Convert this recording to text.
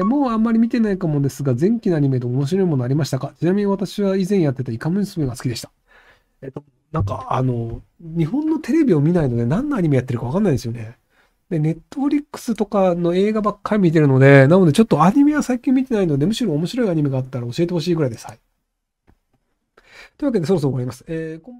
えもうあんまり見てないかもですが、前期のアニメで面白いものありましたかちなみに私は以前やってたイカ娘が好きでした。えっと、なんか、あの、日本のテレビを見ないので何のアニメやってるかわかんないですよね。で、ネットフリックスとかの映画ばっかり見てるので、なのでちょっとアニメは最近見てないので、むしろ面白いアニメがあったら教えてほしいぐらいです。はい。というわけでそろそろ終わります。えー